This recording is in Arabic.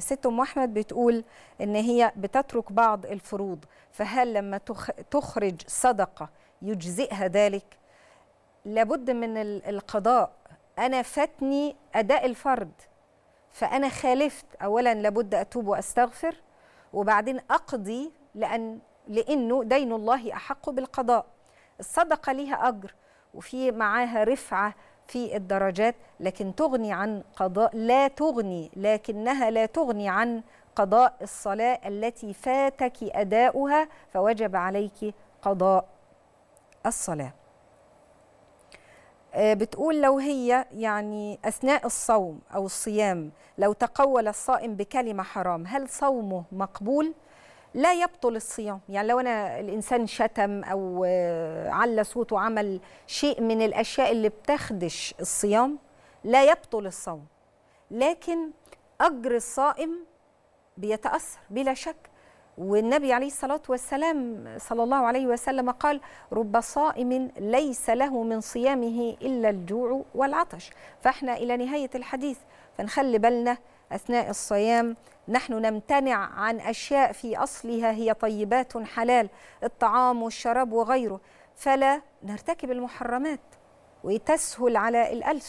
ست ام احمد بتقول ان هي بتترك بعض الفروض فهل لما تخرج صدقه يجزئها ذلك لابد من القضاء انا فاتني اداء الفرد فانا خالفت اولا لابد اتوب واستغفر وبعدين اقضي لان لانه دين الله احق بالقضاء الصدقه ليها اجر وفي معاها رفعه في الدرجات لكن تغني عن قضاء لا تغني لكنها لا تغني عن قضاء الصلاة التي فاتك أداؤها فوجب عليك قضاء الصلاة آه، بتقول لو هي يعني أثناء الصوم أو الصيام لو تقول الصائم بكلمة حرام هل صومه مقبول؟ لا يبطل الصيام يعني لو أنا الإنسان شتم أو آه، على صوته عمل شيء من الأشياء اللي بتخدش الصيام لا يبطل الصوم لكن أجر الصائم بيتأثر بلا شك والنبي عليه الصلاة والسلام صلى الله عليه وسلم قال رب صائم ليس له من صيامه إلا الجوع والعطش فإحنا إلى نهاية الحديث فنخلي بالنا أثناء الصيام نحن نمتنع عن أشياء في أصلها هي طيبات حلال الطعام والشراب وغيره فلا نرتكب المحرمات وتسهل على الألسن